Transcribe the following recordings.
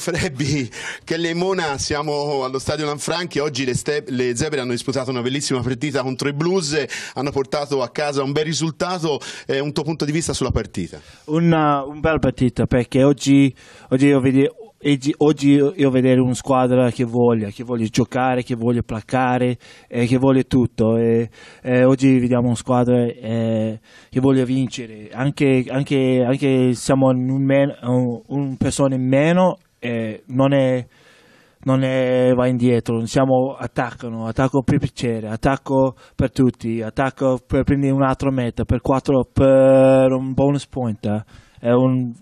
Frebbi che Mona siamo allo stadio Lanfranchi, oggi le, ste- le zebre hanno disputato una bellissima partita contro i Blues, hanno portato a casa un bel risultato, eh, un tuo punto di vista sulla partita? Una, un bel partita perché oggi, oggi io vedo oggi io vedo una squadra che voglia, che voglia giocare, che voglia placare, eh, che voglia tutto. E, eh, oggi vediamo una squadra eh, che voglia vincere, anche, anche, siamo un, men- un, un persona in meno eh, non, è, non è, va indietro, siamo attaccano, attacco per piacere, attacco per tutti, attacco per prendere un altro meta, per, quattro, per un bonus point, eh. è un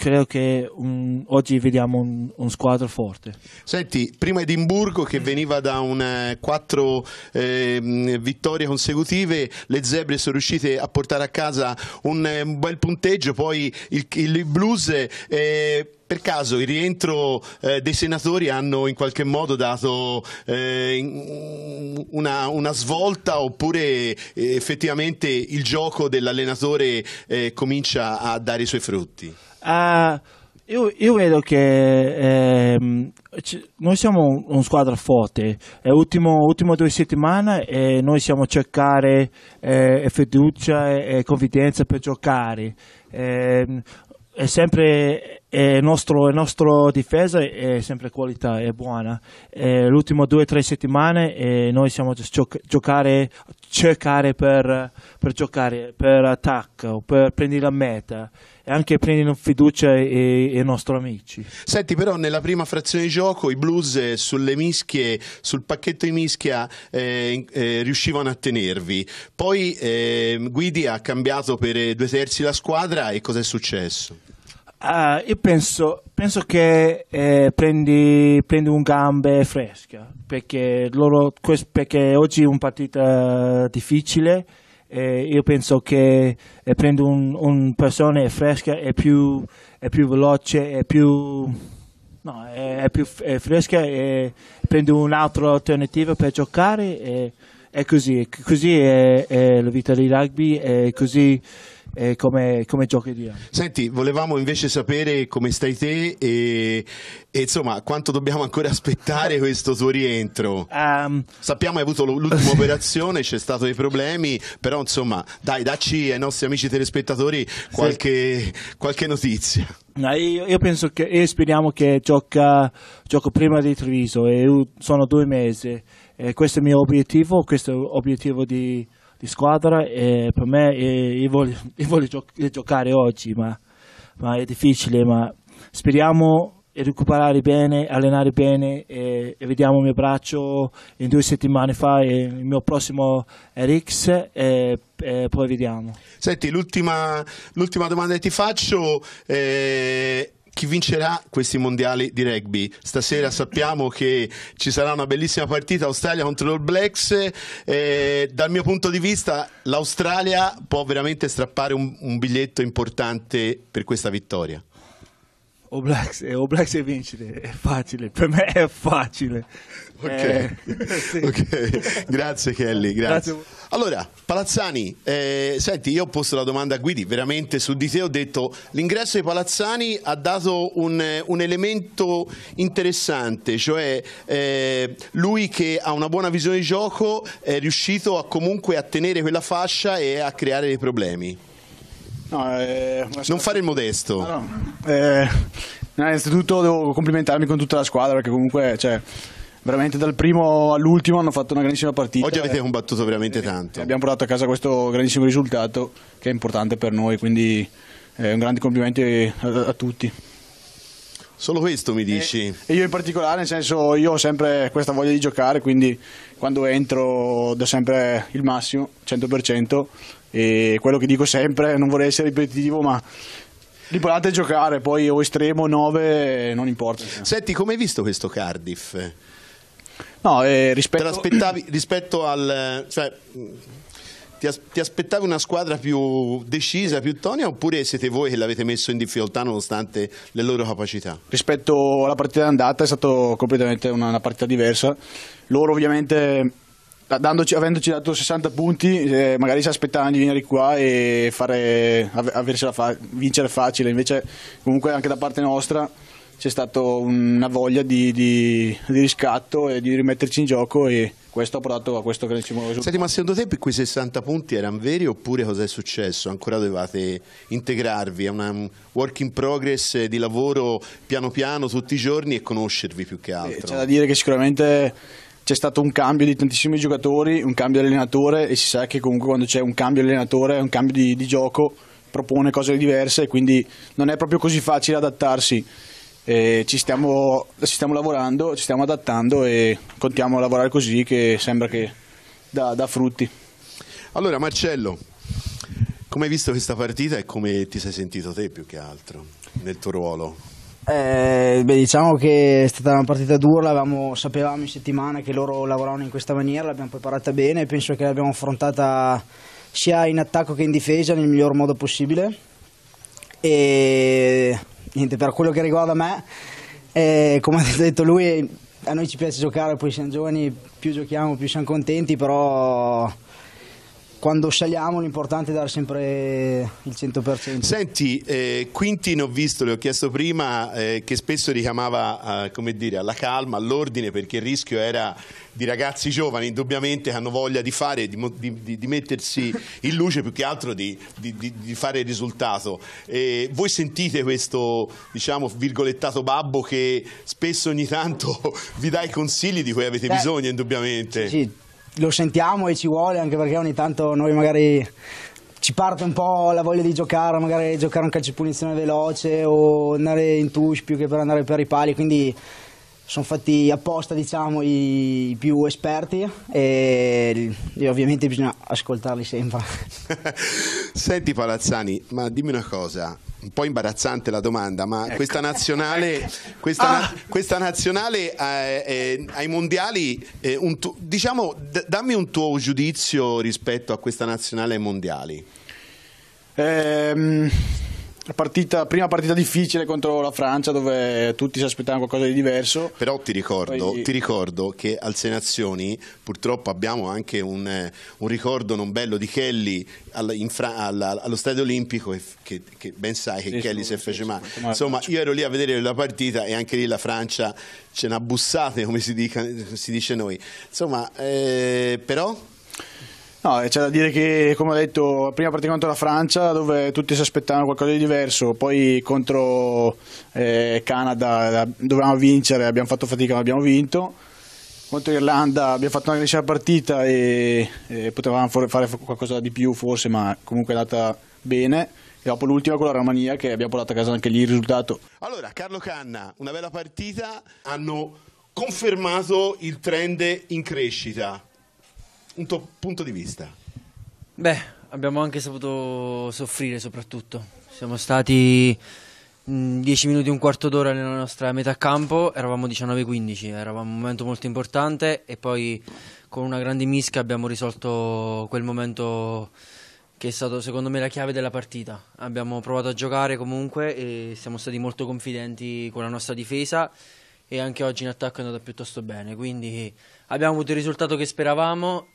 credo che un, oggi vediamo un, un, squadro forte. Senti, prima Edimburgo che veniva da un, eh, quattro eh, vittorie consecutive, le zebre sono riuscite a portare a casa un, eh, un bel punteggio, poi il, il blues... Eh, per caso il rientro eh, dei senatori hanno in qualche modo dato eh, una, una, svolta oppure eh, effettivamente il gioco dell'allenatore eh, comincia a dare i suoi frutti? Ah, io, io, vedo che eh, noi siamo una squadra forte, è ultimo, due settimane e noi siamo a cercare eh, fiducia e, e, confidenza per giocare. Eh, è sempre e il nostro, nostro difesa è sempre qualità, è buona. l'ultimo due o tre settimane noi siamo giocare, cercare per, per giocare, per attacco, per prendere la meta e anche prendere fiducia ai nostri amici. Senti, però, nella prima frazione di gioco i blues eh, sulle mischie, sul pacchetto di mischia eh, eh, riuscivano a tenervi. Poi eh, Guidi ha cambiato per eh, due terzi la squadra e cosa è successo? Uh, io penso, penso che eh, prendi, prendi, un gambe fresca perché, loro, perché oggi è una partita difficile. Eh, io penso che eh, prendo un, un persona fresca, è più, è più veloce, è più, no, è, è più è fresca e prendo un'altra alternativa per giocare. E, è così, così è, la vita di rugby, è così eh, come, come giochi di anno. Senti, volevamo invece sapere come stai te e, e insomma quanto dobbiamo ancora aspettare questo tuo rientro. Um, Sappiamo hai avuto l'ultima operazione, c'è stato dei problemi, però insomma dai, dacci ai nostri amici telespettatori qualche, sì. qualche notizia. No, io, io, penso che e speriamo che gioca, gioco prima di Treviso, sono due mesi. E questo è il mio obiettivo, questo è l'obiettivo di di squadra e per me io voglio, io voglio giocare oggi, ma, ma, è difficile, ma speriamo di recuperare bene, allenare bene e, e, vediamo il mio braccio in due settimane fa e il mio prossimo RX e, e poi vediamo. Senti, l'ultima, domanda che ti faccio eh, chi vincerà questi mondiali di rugby. Stasera sappiamo che ci sarà una bellissima partita Australia contro l'All Blacks. Eh, dal mio punto di vista, l'Australia può veramente strappare un, un biglietto importante per questa vittoria. Oblax, eh, Oblax e vincere è facile, per me è facile. Okay. Eh, sì. ok, grazie Kelly, grazie. grazie. Allora, Palazzani, eh, senti, io ho posto la domanda a Guidi, veramente su di te ho detto l'ingresso di Palazzani ha dato un, eh, un elemento interessante, cioè eh, lui che ha una buona visione di gioco è riuscito a comunque a tenere quella fascia e a creare dei problemi. No, eh, non fare il modesto. No, no. Eh, innanzitutto devo complimentarmi con tutta la squadra perché comunque... Cioè, veramente dal primo all'ultimo hanno fatto una grandissima partita. Oggi avete combattuto veramente eh, tanto. abbiamo portato a casa questo grandissimo risultato che è importante per noi, quindi eh, un grande complimento a, a tutti. Solo questo mi eh, dici? E io in particolare, nel senso, io ho sempre questa voglia di giocare, quindi quando entro do sempre il massimo, 100%, e quello che dico sempre, non vorrei essere ripetitivo, ma L'importante è giocare, poi o estremo 9 non importa. Senti, come hai visto questo Cardiff? No, eh, rispetto... rispetto... al... Cioè, ti, as ti, aspettavi una squadra più decisa, più tonia, oppure siete voi che l'avete messo in difficoltà nonostante le loro capacità? Rispetto alla partita d'andata è stata completamente una, una partita diversa. Loro ovviamente dandoci, avendoci dato 60 punti, eh, magari si aspettavano di venire qua e fare, fa- vincere facile. Invece, comunque, anche da parte nostra c'è stata una voglia di, di, di, riscatto e di rimetterci in gioco e questo ha portato a questo che grandissimo risultato. Senti, ma secondo te quei 60 punti erano veri oppure cosa è successo? Ancora dovevate integrarvi? È un work in progress di lavoro piano piano tutti i giorni e conoscervi più che eh, altro? C'è da dire che sicuramente c'è stato un cambio di tantissimi giocatori, un cambio di allenatore e si sa che comunque quando c'è un cambio di allenatore, un cambio di, di gioco, propone cose diverse, quindi non è proprio così facile adattarsi. Eh, ci, stiamo, ci, stiamo, lavorando, ci stiamo adattando e contiamo a lavorare così che sembra che dà, dà frutti. Allora Marcello, come hai visto questa partita e come ti sei sentito te più che altro nel tuo ruolo? Eh, beh, diciamo che è stata una partita dura, sapevamo in settimana che loro lavoravano in questa maniera, l'abbiamo preparata bene penso che l'abbiamo affrontata sia in attacco che in difesa nel miglior modo possibile. E niente, per quello che riguarda me, eh, come ha detto lui, a noi ci piace giocare, poi siamo giovani, più giochiamo più siamo contenti, però quando saliamo l'importante è dare sempre il 100%. Senti, eh, Quintino ho visto, le ho chiesto prima, eh, che spesso richiamava eh, come dire, alla calma, all'ordine, perché il rischio era di ragazzi giovani, indubbiamente, che hanno voglia di fare, di, di, di mettersi in luce, più che altro di, di fare il risultato. E eh, voi sentite questo, diciamo, virgolettato babbo che spesso ogni tanto vi dà i consigli di cui avete Beh, bisogno, indubbiamente? sì lo sentiamo e ci vuole anche perché ogni tanto noi magari ci parte un po' la voglia di giocare, magari giocare un calcio di punizione veloce o andare in touch più che per andare per i pali, quindi sono fatti apposta diciamo i più esperti e, e ovviamente bisogna ascoltarli sempre. Senti Palazzani, ma dimmi una cosa, un po' imbarazzante la domanda, ma ecco. questa nazionale, ecco. questa, ah. na- questa nazionale eh, eh, ai mondiali, eh, tu- diciamo, d- dammi un tuo giudizio rispetto a questa nazionale ai mondiali. Eh, partita, prima partita difficile contro la Francia dove tutti si aspettavano qualcosa di diverso. Però ti ricordo, Poi... ti ricordo che al Senazioni purtroppo abbiamo anche un, eh, un ricordo non bello di Kelly alla, Fra, alla, allo stadio olimpico che, che, che ben sai che sì, Kelly si fece male. Insomma io ero lì a vedere la partita e anche lì la Francia ce n'ha bussate come si, dica, si dice noi. Insomma eh, però... No, c'è da dire che, come ho detto, prima partita contro la Francia, dove tutti si aspettavano qualcosa di diverso, poi contro eh, Canada eh, dovevamo vincere, abbiamo fatto fatica, ma abbiamo vinto. Contro Irlanda abbiamo fatto una grandissima partita e, e potevamo fare qualcosa di più forse, ma comunque è andata bene e dopo l'ultima con la Romania che abbiamo portato a casa anche lì il risultato. Allora, Carlo Canna, una bella partita, hanno confermato il trend in crescita un tuo punto di vista. Beh, abbiamo anche saputo soffrire soprattutto. Siamo stati 10 mm, minuti e un quarto d'ora nella nostra metà campo, eravamo 19-15, eravamo un momento molto importante e poi con una grande misca abbiamo risolto quel momento che è stato secondo me la chiave della partita. Abbiamo provato a giocare comunque e siamo stati molto confidenti con la nostra difesa e anche oggi in attacco è andata piuttosto bene, quindi abbiamo avuto il risultato che speravamo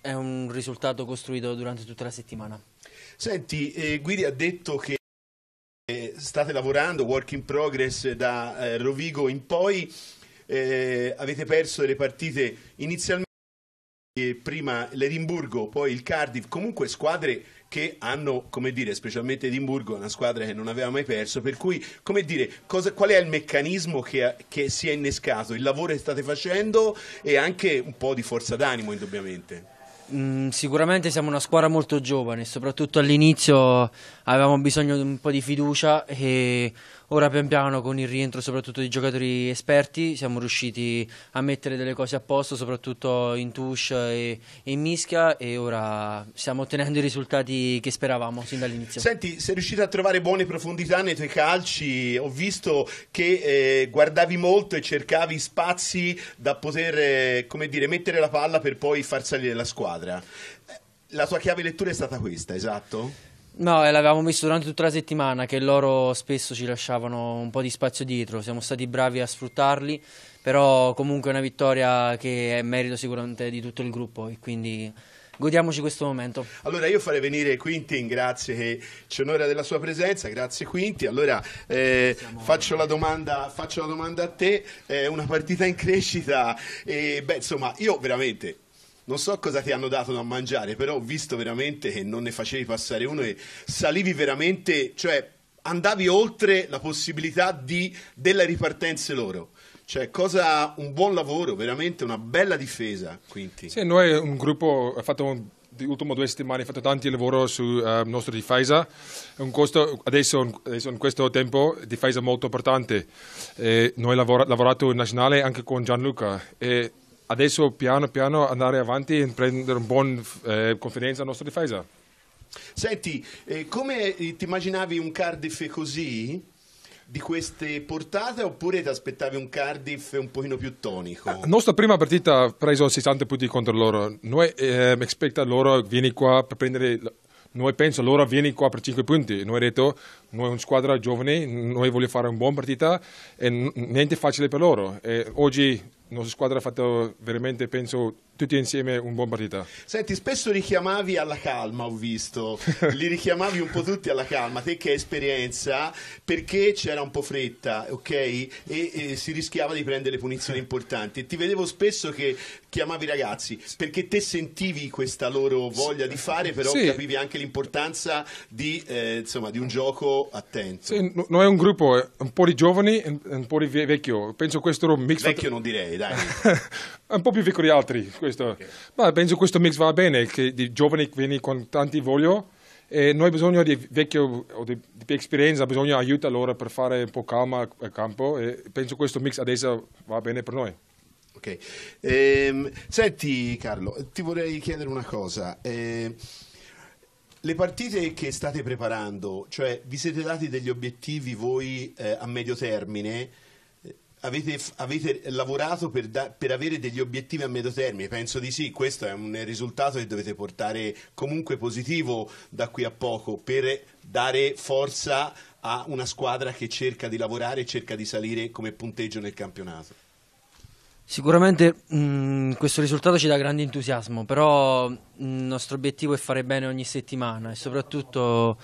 è un risultato costruito durante tutta la settimana. Senti, eh, Guidi ha detto che eh, state lavorando, work in progress da eh, Rovigo in poi, eh, avete perso delle partite inizialmente prima l'Edimburgo, poi il Cardiff, comunque squadre che hanno, come dire, specialmente Edimburgo, una squadra che non aveva mai perso, per cui, come dire, cosa, qual è il meccanismo che, che si è innescato, il lavoro che state facendo e anche un po' di forza d'animo, indubbiamente? Mm, sicuramente siamo una squadra molto giovane, soprattutto all'inizio avevamo bisogno di un po' di fiducia e Ora pian piano con il rientro soprattutto di giocatori esperti siamo riusciti a mettere delle cose a posto soprattutto in touche e, in mischia e ora stiamo ottenendo i risultati che speravamo sin dall'inizio. Senti, sei riuscito a trovare buone profondità nei tuoi calci, ho visto che eh, guardavi molto e cercavi spazi da poter eh, come dire, mettere la palla per poi far salire la squadra. La tua chiave lettura è stata questa, esatto? No, l'avevamo messo durante tutta la settimana che loro spesso ci lasciavano un po' di spazio dietro, siamo stati bravi a sfruttarli, però comunque è una vittoria che è merito sicuramente di tutto il gruppo e quindi godiamoci questo momento. Allora io farei venire Quintin, grazie che eh, ci onora della sua presenza, grazie Quinti. Allora eh, faccio, la domanda, faccio, la domanda, a te, è una partita in crescita, e, beh insomma io veramente non so cosa ti hanno dato da mangiare, però ho visto veramente che non ne facevi passare uno e salivi veramente, cioè andavi oltre la possibilità di, delle ripartenze loro. Cioè, cosa, un buon lavoro, veramente una bella difesa. Quindi. Sì, noi un gruppo ha fatto un due settimane ho fatto tanti lavori sulla uh, eh, nostra difesa. Costo, adesso, adesso, in questo tempo difesa molto importante. E noi lavora, lavorato in nazionale anche con Gianluca e adesso piano piano andare avanti e prendere una buona eh, confidenza nella nostra difesa. Senti, eh, come ti immaginavi un Cardiff così? Di queste portate oppure ti aspettavi un Cardiff un pochino più tonico? La eh, nostra prima partita ha preso 60 punti contro loro. Noi eh, aspettavamo loro, vieni qua per prendere noi penso loro vieni qua per 5 punti. Noi abbiamo detto, noi siamo una squadra giovane, noi vogliamo fare una buona partita e niente facile per loro. E oggi la nostra squadra ha fatto veramente, penso, tutti insieme un buon partita. Senti, spesso richiamavi alla calma, ho visto, li richiamavi un po' tutti alla calma, te che hai esperienza, perché c'era un po' fretta, ok? E, e si rischiava di prendere punizioni eh. importanti. E Ti vedevo spesso che chiamavi i ragazzi, perché te sentivi questa loro voglia di fare, eh, però sì. capivi anche l'importanza di, eh, insomma, di, un gioco attento. Sì, noi è un gruppo, un po' di giovani e un po' di vecchio, penso questo mix... Vecchio non direi, dai. un po' più piccoli altri, questo. Okay. Ma penso che questo mix va bene, che di giovani vieni con tanti voglio e noi abbiamo bisogno di vecchio o di, di esperienza, bisogno di aiuto loro per fare un po' calma al campo e penso che questo mix adesso va bene per noi. Ok, ehm, senti Carlo, ti vorrei chiedere una cosa. Eh, le partite che state preparando, cioè vi siete dati degli obiettivi voi eh, a medio termine? Avete, avete, lavorato per, da, per, avere degli obiettivi a medio termine? Penso di sì, questo è un risultato che dovete portare comunque positivo da qui a poco per dare forza a una squadra che cerca di lavorare e cerca di salire come punteggio nel campionato. Sicuramente mh, mm, questo risultato ci dà grande entusiasmo, però mm, il nostro obiettivo è fare bene ogni settimana e soprattutto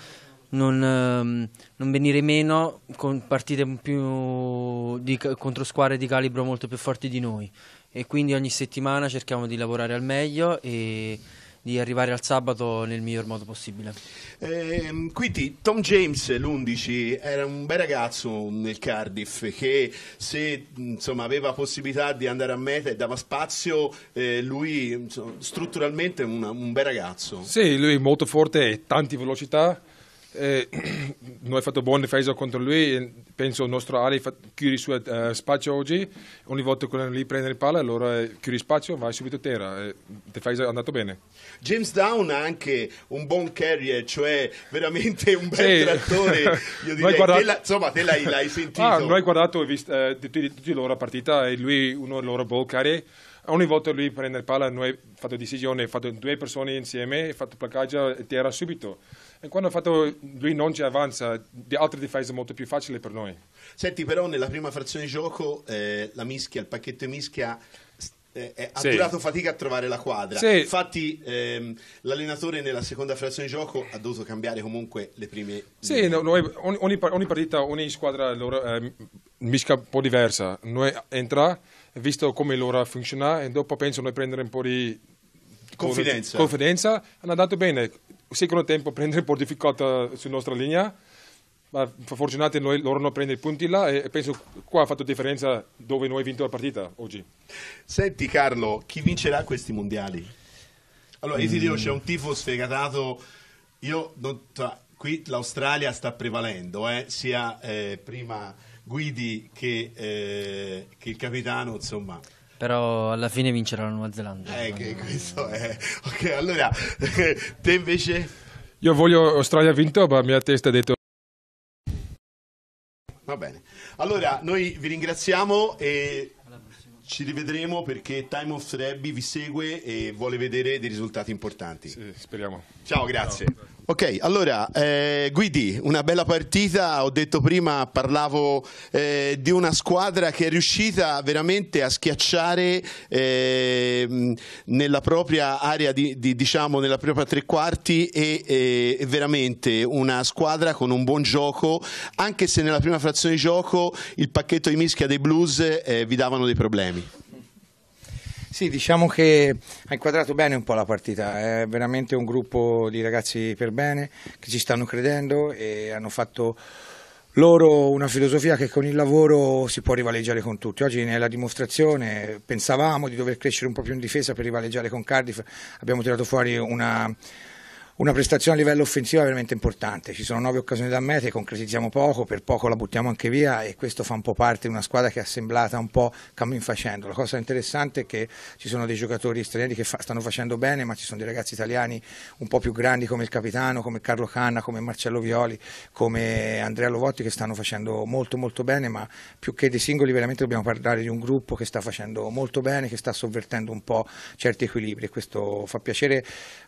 non, ehm, non venire meno con partite più di, contro squadre di calibro molto più forti di noi e quindi ogni settimana cerchiamo di lavorare al meglio e di arrivare al sabato nel miglior modo possibile. Eh, quindi Tom James, l'11, era un bel ragazzo nel Cardiff che se insomma, aveva possibilità di andare a meta e dava spazio, eh, lui insomma, strutturalmente è un bel ragazzo. Sì, lui è molto forte e tante velocità, eh, noi abbiamo fatto buona difesa contro lui, penso che il nostro Ali chiudi su eh, spazio oggi, ogni volta che lui prende il palla allora eh, chiude il spazio e vai subito a terra, eh, difesa è andato bene. James Down ha anche un buon carrier, cioè veramente un bel sì. trattore, io direi, guardato... la, insomma te l'hai, l'hai sentito. Ah, noi guardato visto, eh, di tutti loro partita e lui uno dei loro ball carrier ogni volta lui prende il palla, noi abbiamo fatto decisione, abbiamo fatto due persone insieme, abbiamo fatto placaggio e terra subito. E quando ha fatto lui non ci avanza, di altre difese molto più facile per noi. Senti, però nella prima frazione di gioco eh, la mischia, il pacchetto di mischia eh, eh, ha sì. durato fatica a trovare la quadra. Sì. Infatti, ehm, l'allenatore nella seconda frazione di gioco ha dovuto cambiare comunque le prime. Sì, no, noi, ogni, ogni, partita, ogni squadra loro, eh, misca un po' diversa. Noi entra, visto come loro funziona, e dopo penso noi prendere un po' di confidenza. confidenza. Hanno andato bene secondo tempo prendere un po' di difficoltà sulla nostra linea, ma fortunatamente noi, loro non prendono i punti là e, e penso qua ha fatto differenza dove noi abbiamo vinto la partita oggi. Senti Carlo, chi vincerà questi mondiali? Allora, Isidio mm. c'è un tifo sfegatato, io non, tra, qui l'Australia sta prevalendo, eh, sia eh, prima Guidi che, eh, che il capitano, insomma... Però alla fine vincerà la Nuova Zelanda. Eh, che questo è. Ok, allora, te invece. Io voglio Australia vinto, ma la mia testa ha detto. Va bene. Allora, noi vi ringraziamo e ci rivedremo perché Time of Rebby vi segue e vuole vedere dei risultati importanti. Sì, speriamo. Ciao, grazie. Ciao. Ok, allora eh, Guidi, una bella partita, ho detto prima, parlavo eh, di una squadra che è riuscita veramente a schiacciare eh, nella propria area, di, di, diciamo nella propria tre quarti e veramente una squadra con un buon gioco, anche se nella prima frazione di gioco il pacchetto di mischia dei blues eh, vi davano dei problemi. Sì, diciamo che ha inquadrato bene un po' la partita, è veramente un gruppo di ragazzi per bene che ci stanno credendo e hanno fatto loro una filosofia che con il lavoro si può rivaleggiare con tutti. Oggi nella dimostrazione pensavamo di dover crescere un po' più in difesa per rivaleggiare con Cardiff, abbiamo tirato fuori una una prestazione a livello offensivo veramente importante. Ci sono nove occasioni da mete, concretizziamo poco, per poco la buttiamo anche via e questo fa un po' parte di una squadra che è assemblata un po' cammin facendo. La cosa interessante è che ci sono dei giocatori stranieri che fa, stanno facendo bene, ma ci sono dei ragazzi italiani un po' più grandi come il capitano, come Carlo Canna, come Marcello Violi, come Andrea Lovotti che stanno facendo molto molto bene, ma più che dei singoli veramente dobbiamo parlare di un gruppo che sta facendo molto bene, che sta sovvertendo un po' certi equilibri e questo fa piacere.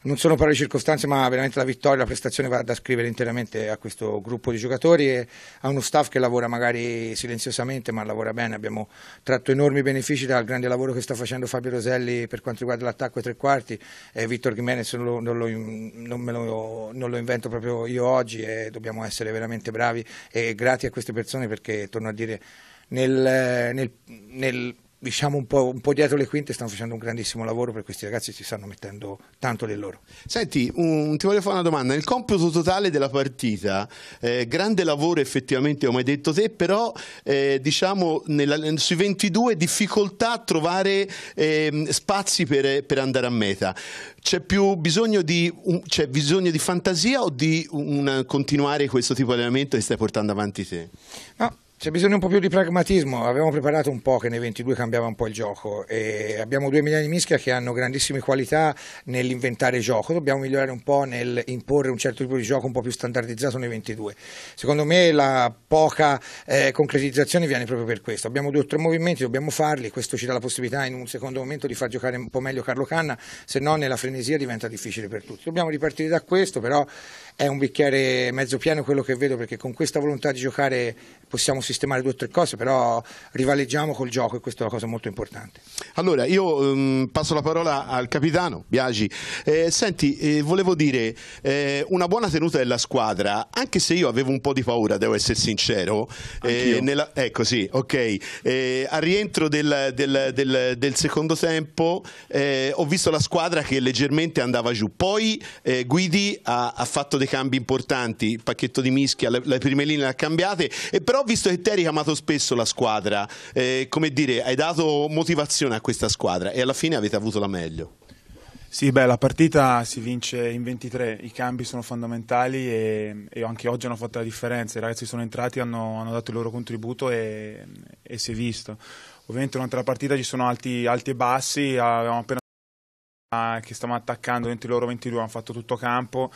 Non sono parole di circostanze, ma veramente la vittoria, la prestazione va da scrivere interamente a questo gruppo di giocatori e a uno staff che lavora magari silenziosamente ma lavora bene, abbiamo tratto enormi benefici dal grande lavoro che sta facendo Fabio Roselli per quanto riguarda l'attacco ai tre quarti e Vittor Gimenez non, lo, non, lo, non lo invento proprio io oggi e dobbiamo essere veramente bravi e grati a queste persone perché torno a dire nel, nel, nel diciamo un po', un po', dietro le quinte stanno facendo un grandissimo lavoro per questi ragazzi ci stanno mettendo tanto del loro senti un, ti voglio fare una domanda il computo totale della partita eh, grande lavoro effettivamente come hai detto te però eh, diciamo nella, sui 22 difficoltà a trovare eh, spazi per, per, andare a meta c'è più bisogno di, un, bisogno di fantasia o di un, continuare questo tipo di allenamento che stai portando avanti te? No c'è bisogno un po' più di pragmatismo, avevamo preparato un po' che nei 22 cambiava un po' il gioco e abbiamo due milioni di Mischia che hanno grandissime qualità nell'inventare gioco, dobbiamo migliorare un po' nell'imporre un certo tipo di gioco un po' più standardizzato nei 22. Secondo me la poca eh, concretizzazione viene proprio per questo, abbiamo due o tre movimenti, dobbiamo farli, questo ci dà la possibilità in un secondo momento di far giocare un po' meglio Carlo Canna, se no nella frenesia diventa difficile per tutti. Dobbiamo ripartire da questo, però è un bicchiere mezzo pieno quello che vedo perché con questa volontà di giocare possiamo sistemare due o tre cose, però rivaleggiamo col gioco e questa è una cosa molto importante. Allora, io um, passo la parola al capitano Biagi. Eh, senti, eh, volevo dire, eh, una buona tenuta della squadra, anche se io avevo un po' di paura, devo essere sincero, eh, nella, ecco sì, ok, eh, al rientro del, del, del, del secondo tempo eh, ho visto la squadra che leggermente andava giù, poi Guidi ha, ha, fatto dei cambi importanti, il pacchetto di mischia, le, le prime linee le ha cambiate, e però ho visto che Letteri hai richiamato spesso la squadra, eh, come dire, hai dato motivazione a questa squadra e alla fine avete avuto la meglio. Sì, beh, la partita si vince in 23, i cambi sono fondamentali e, e anche oggi hanno fatto la differenza, i ragazzi sono entrati, hanno, hanno dato il loro contributo e, e, si è visto. Ovviamente durante la partita ci sono alti, alti e bassi, avevamo appena che stavano attaccando dentro loro 22, hanno fatto tutto campo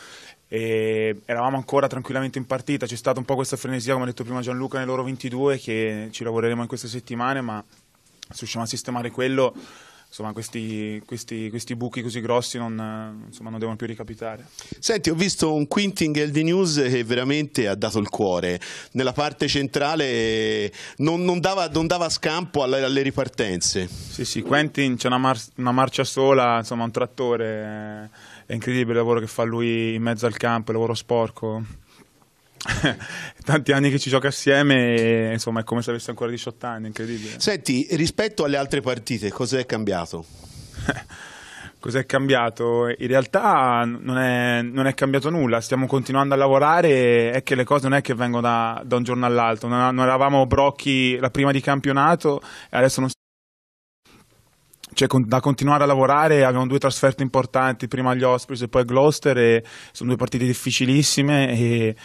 e eravamo ancora tranquillamente in partita, c'è stata un po' questa frenesia, come ha detto prima Gianluca, nei loro 22 che ci lavoreremo in queste settimane, ma se riusciamo a sistemare quello insomma, questi, questi, questi, buchi così grossi non, insomma, non, devono più ricapitare. Senti, ho visto un Quinting di News che veramente ha dato il cuore. Nella parte centrale non, non, dava, non dava, scampo alle, alle, ripartenze. Sì, sì, Quentin c'è una, mar una, marcia sola, insomma, un trattore è incredibile il lavoro che fa lui in mezzo al campo, il lavoro sporco. Tanti anni che ci gioca assieme, e, insomma è come se avesse ancora 18 anni, incredibile. Senti, rispetto alle altre partite, cosa è cambiato? Cos'è cambiato? In realtà non è, non è, cambiato nulla, stiamo continuando a lavorare, è che le cose non è che vengono da, da un giorno all'altro, non, non eravamo brocchi la prima di campionato e adesso non cioè, con- da continuare a lavorare, abbiamo due trasferte importanti, prima gli Ospreys e poi Gloucester, e sono due partite difficilissime e,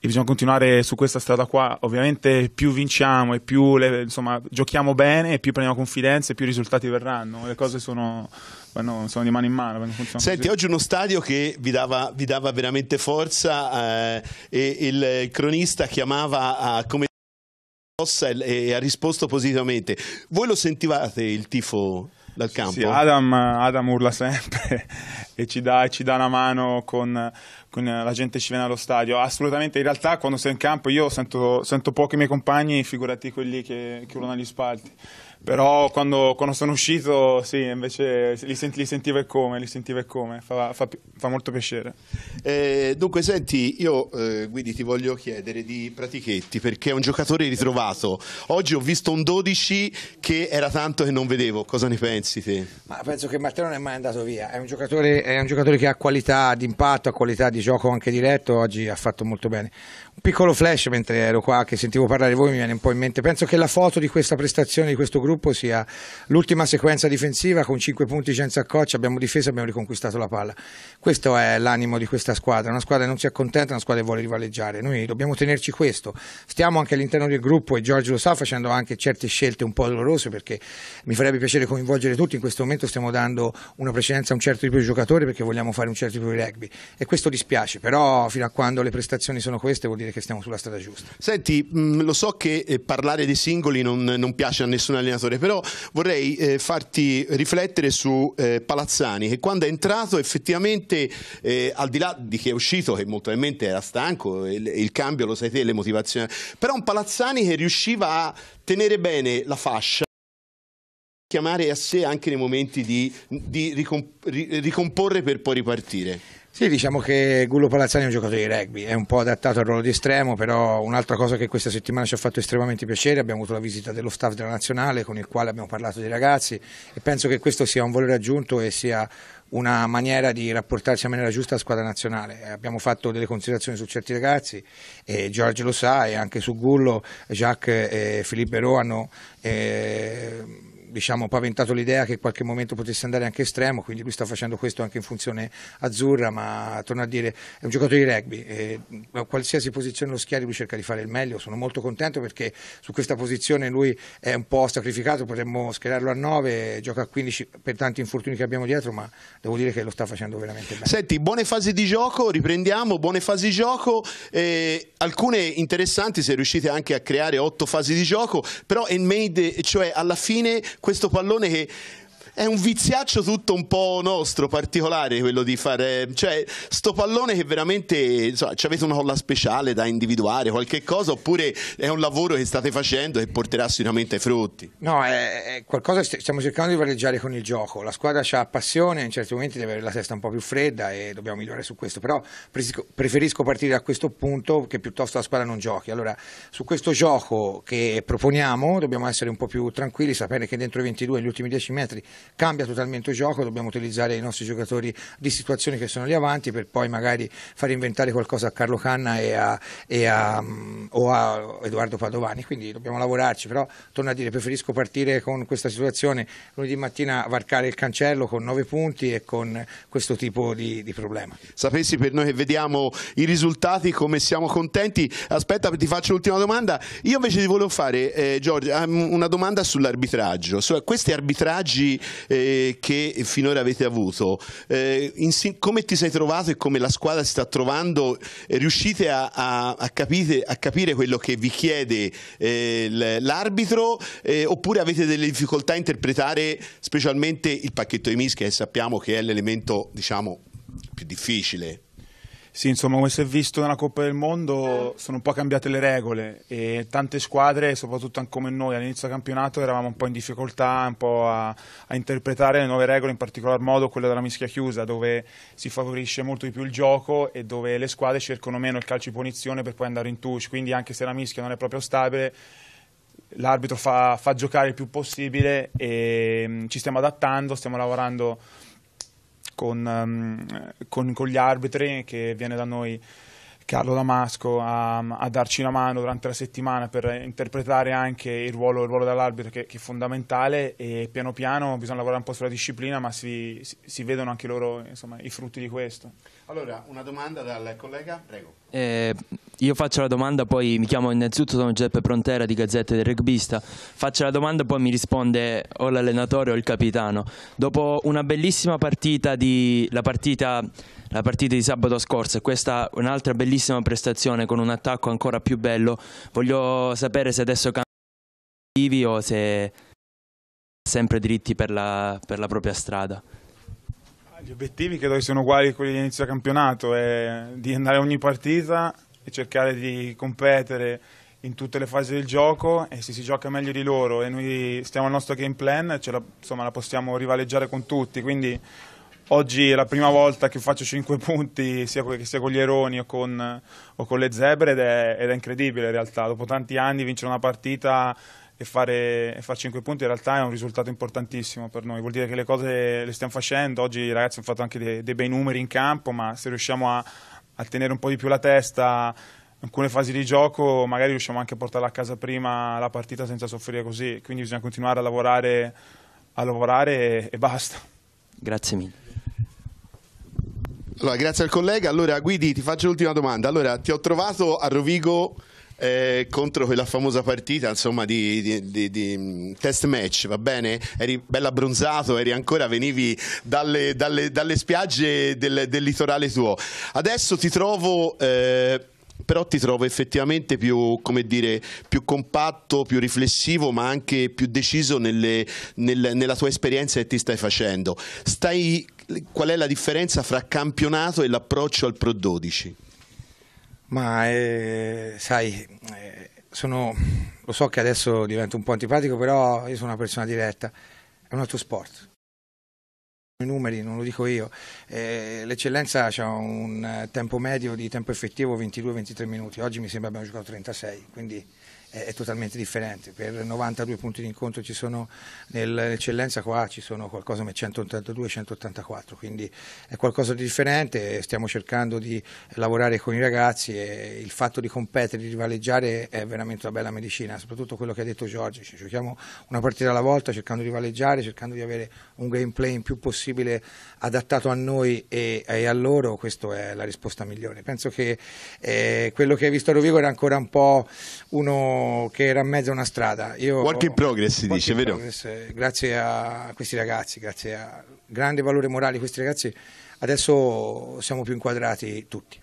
e bisogna continuare su questa strada qua. Ovviamente più vinciamo e più le, insomma, giochiamo bene, più prendiamo confidenza e più i risultati verranno. Le cose sono, vanno, sono di mano in mano. Senti, così. oggi uno stadio che vi dava, vi dava veramente forza eh, e il cronista chiamava a, come e ha risposto positivamente. Voi lo sentivate il tifo dal campo? Sì, Adam, Adam urla sempre e ci dà, ci dà, una mano con eh, la gente ci viene allo stadio. Assolutamente, in realtà quando sei in campo io sento, sento pochi miei compagni, figurati quelli che, che urlano agli spalti. Però quando, quando, sono uscito, sì, invece li, sent, li sentivo e come, li sentivo e come, fa, fa, fa molto piacere. Eh, dunque, senti, io eh, Guidi ti voglio chiedere di Pratichetti perché è un giocatore ritrovato. Oggi ho visto un 12 che era tanto che non vedevo, cosa ne pensi te? Ma penso che Matteo non è mai andato via, è un giocatore, è un giocatore che ha qualità d'impatto, ha qualità di di gioco anche diretto oggi ha fatto molto bene piccolo flash mentre ero qua che sentivo parlare voi mi viene un po' in mente penso che la foto di questa prestazione di questo gruppo sia l'ultima sequenza difensiva con 5 punti senza coccia abbiamo difeso abbiamo riconquistato la palla questo è l'animo di questa squadra una squadra che non si accontenta una squadra che vuole rivaleggiare noi dobbiamo tenerci questo stiamo anche all'interno del gruppo e Giorgio lo sa facendo anche certe scelte un po' dolorose perché mi farebbe piacere coinvolgere tutti in questo momento stiamo dando una precedenza a un certo tipo di giocatore perché vogliamo fare un certo tipo di rugby e questo dispiace però fino a quando le prestazioni sono queste vuol dire dire che stiamo sulla strada giusta. Senti, mm, lo so che eh, parlare dei singoli non, non, piace a nessun allenatore, però vorrei eh, farti riflettere su eh, Palazzani, che quando è entrato effettivamente, eh, al di là di chi è uscito, che molto probabilmente era stanco, il, il cambio lo sai te, le motivazioni, però un Palazzani che riusciva a tenere bene la fascia chiamare a sé anche nei momenti di, di ricomporre per poi ripartire. Sì, diciamo che Gullo Palazzani è un giocatore di rugby, è un po' adattato al ruolo di estremo, però un'altra cosa che questa settimana ci ha fatto estremamente piacere, abbiamo avuto la visita dello staff della Nazionale con il quale abbiamo parlato dei ragazzi e penso che questo sia un valore aggiunto e sia una maniera di rapportarsi in maniera giusta alla squadra nazionale. Eh, abbiamo fatto delle considerazioni su certi ragazzi e Giorgio lo sa e anche su Gullo, Jacques e Filippo Ero hanno... Eh, diciamo, paventato l'idea che in qualche momento potesse andare anche estremo, quindi lui sta facendo questo anche in funzione azzurra, ma torno a dire è un giocatore di rugby, e, a qualsiasi posizione lo schiari lui cerca di fare il meglio, sono molto contento perché su questa posizione lui è un po' sacrificato, potremmo schierarlo a 9, gioca a 15 per tanti infortuni che abbiamo dietro, ma devo dire che lo sta facendo veramente bene. Senti, buone fasi di gioco, riprendiamo, buone fasi di gioco, eh, alcune interessanti se riuscite anche a creare otto fasi di gioco, però in made, cioè alla fine questo pallone che è un viziaccio tutto un po' nostro, particolare quello di fare. Cioè, sto pallone che veramente. Insomma, avete una colla speciale da individuare, qualche cosa, oppure è un lavoro che state facendo che porterà sicuramente ai frutti? No, è, è qualcosa che stiamo cercando di valeggiare con il gioco. La squadra ha passione, in certi momenti deve avere la testa un po' più fredda e dobbiamo migliorare su questo. Però preferisco partire da questo punto che piuttosto la squadra non giochi. Allora, su questo gioco che proponiamo dobbiamo essere un po' più tranquilli, sapere che dentro i 22, gli ultimi 10 metri, cambia totalmente il gioco, dobbiamo utilizzare i nostri giocatori di situazioni che sono lì avanti per poi magari far inventare qualcosa a Carlo Canna e a, e a, o a Edoardo Padovani, quindi dobbiamo lavorarci, però torno a dire preferisco partire con questa situazione lunedì mattina varcare il cancello con nove punti e con questo tipo di, di problema. Sapessi per noi che vediamo i risultati come siamo contenti, aspetta ti faccio l'ultima domanda, io invece ti volevo fare eh, Giorgio una domanda sull'arbitraggio, su questi arbitraggi eh, che finora avete avuto. Eh, in, come ti sei trovato e come la squadra si sta trovando? Eh, riuscite a, a, a, capite, a capire quello che vi chiede eh, l'arbitro eh, oppure avete delle difficoltà a interpretare specialmente il pacchetto di mischia che sappiamo che è l'elemento diciamo, più difficile? Sì, insomma, come si è visto nella Coppa del Mondo sono un po' cambiate le regole e tante squadre, soprattutto come noi all'inizio del campionato, eravamo un po' in difficoltà un po a, a, interpretare le nuove regole, in particolar modo quella della mischia chiusa, dove si favorisce molto di più il gioco e dove le squadre cercano meno il calcio di punizione per poi andare in touch, quindi anche se la mischia non è proprio stabile l'arbitro fa, fa giocare il più possibile e mm, ci stiamo adattando, stiamo lavorando con, ehm, con, con gli arbitri che viene da noi Carlo Damasco a, a, darci una mano durante la settimana per interpretare anche il ruolo, il ruolo dell'arbitro che, che, è fondamentale e piano piano bisogna lavorare un po' sulla disciplina ma si, si, si vedono anche loro insomma, i frutti di questo. Allora una domanda dal collega, prego. Eh, io faccio la domanda, poi mi chiamo innanzitutto, sono Giuseppe Prontera di Gazzetta del Rugbista. Faccio la domanda, poi mi risponde o l'allenatore o il capitano. Dopo una bellissima partita, di, la partita la partita di sabato scorso e questa è un'altra bellissima prestazione con un attacco ancora più bello. Voglio sapere se adesso cambiano o se sempre diritti per la, per la propria strada. Ah, gli obiettivi credo che siano uguali a quelli di inizio campionato, è eh, di andare a ogni partita e cercare di competere in tutte le fasi del gioco e se si gioca meglio di loro e noi stiamo al nostro game plan, ce la, insomma, la possiamo rivaleggiare con tutti, quindi Oggi è la prima volta che faccio 5 punti sia con, sia con gli Eroni o con, o con, le Zebre ed è, ed è, incredibile in realtà. Dopo tanti anni vincere una partita e fare, e far 5 punti in realtà è un risultato importantissimo per noi. Vuol dire che le cose le stiamo facendo. Oggi i ragazzi hanno fatto anche dei, dei bei numeri in campo, ma se riusciamo a, a tenere un po' di più la testa in alcune fasi di gioco magari riusciamo anche a portare a casa prima la partita senza soffrire così, quindi bisogna continuare a lavorare, a lavorare e, e basta. Grazie mille. Allora, grazie al collega. Allora, Guidi, ti faccio l'ultima domanda. Allora, ti ho trovato a Rovigo eh, contro quella famosa partita insomma, di, di, di, di, mm, test match, va bene? Eri bella abbronzato, eri ancora, venivi dalle, dalle, dalle spiagge del, del, litorale tuo. Adesso ti trovo... Eh, però ti trovo effettivamente più, come dire, più, compatto, più riflessivo, ma anche più deciso nelle, nel, nella tua esperienza che ti stai facendo. Stai qual è la differenza fra campionato e l'approccio al Pro 12? Ma eh, sai, eh, sono, lo so che adesso divento un po' antipatico, però io sono una persona diretta, è un altro sport. I numeri, non lo dico io, eh, l'eccellenza ha un eh, tempo medio di tempo effettivo 22-23 minuti, oggi mi sembra abbiamo giocato 36, quindi è, è totalmente differente, per 92 punti di incontro ci sono nell'eccellenza qua ci sono qualcosa come 182-184, quindi è qualcosa di differente, stiamo cercando di lavorare con i ragazzi e il fatto di competere, di rivaleggiare è veramente una bella medicina, soprattutto quello che ha detto Giorgio, ci giochiamo una partita alla volta cercando di rivaleggiare, cercando di avere un gameplay in più possibile possibile adattato a noi e, e a loro, questa è la risposta migliore. Penso che eh, quello che hai visto a Rovigo era ancora un po' uno che era in mezzo a una strada. Io, work in progress si dice, vero? Eh, grazie a questi ragazzi, grazie a grande valore morale questi ragazzi, adesso siamo più inquadrati tutti.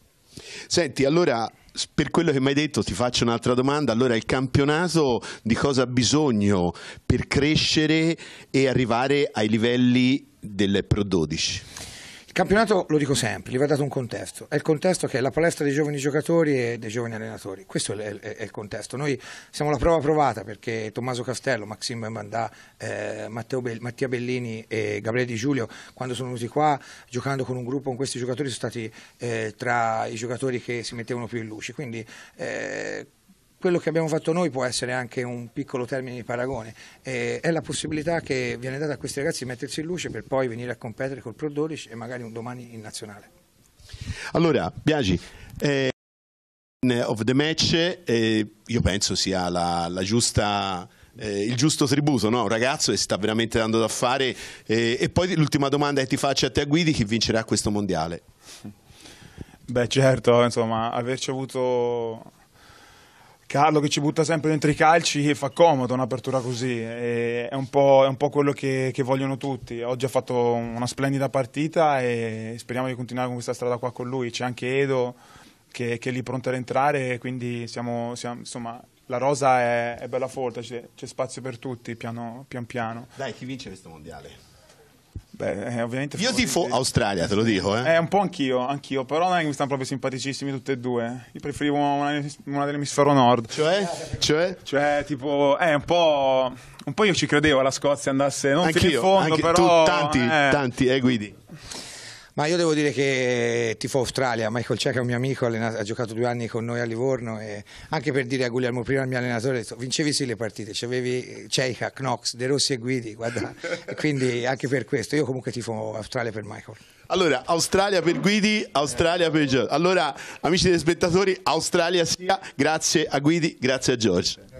Senti, allora per quello che mi hai detto ti faccio un'altra domanda. Allora, il campionato di cosa ha bisogno per crescere e arrivare ai livelli del Pro 12? Il campionato, lo dico sempre, gli va dato un contesto. È il contesto che è la palestra dei giovani giocatori e dei giovani allenatori. Questo è, è, è il contesto. Noi siamo la prova provata perché Tommaso Castello, Maxime Bandà, eh, Be- Mattia Bellini e Gabriele Di Giulio, quando sono venuti qua, giocando con un gruppo con questi giocatori, sono stati eh, tra i giocatori che si mettevano più in luce. Quindi... Eh, quello che abbiamo fatto noi può essere anche un piccolo termine di paragone, eh, è la possibilità che viene data a questi ragazzi di mettersi in luce per poi venire a competere col Pro 12 e magari un domani in nazionale. Allora, Biagi, eh, of the match eh, io penso sia la, la giusta... Eh, il giusto tributo, no? un ragazzo che si sta veramente dando da fare. Eh, e poi l'ultima domanda che ti faccio a te, Guidi, chi vincerà questo mondiale? Beh certo, insomma, averci avuto Carlo che ci butta sempre dentro i calci fa comodo un'apertura così, è un, è un po', quello che, che, vogliono tutti. Oggi ha fatto una splendida partita e speriamo di continuare con questa strada qua con lui. C'è anche Edo che, che è lì pronto ad entrare, quindi siamo, siamo insomma, la rosa è, è bella folta, c'è, spazio per tutti piano, pian piano. Dai, chi vince questo mondiale? Beh, eh, ovviamente Io tifo di... Australia, te lo dico. Eh, eh un po' anch'io, anch'io, però non è che mi stanno proprio simpaticissimi tutte e due. Io preferivo una, una dell'emisfero nord. Cioè? Cioè? Cioè, tipo, eh, un po'... Un po' io ci credevo la Scozia andasse, non anch'io, fino in fondo, anche, però... Tu, tanti, eh. tanti, eh, Guidi. Ma io devo dire che eh, tifo Australia, Michael Ceca è un mio amico, ha giocato due anni con noi a Livorno e anche per dire a Guglielmo prima il mio allenatore, detto, vincevi sì le partite, avevi Ceica, Knox, De Rossi e Guidi, guarda, e quindi anche per questo, io comunque tifo Australia per Michael. Allora, Australia per Guidi, Australia per George. Allora, amici degli spettatori, Australia sia, grazie a Guidi, grazie a George.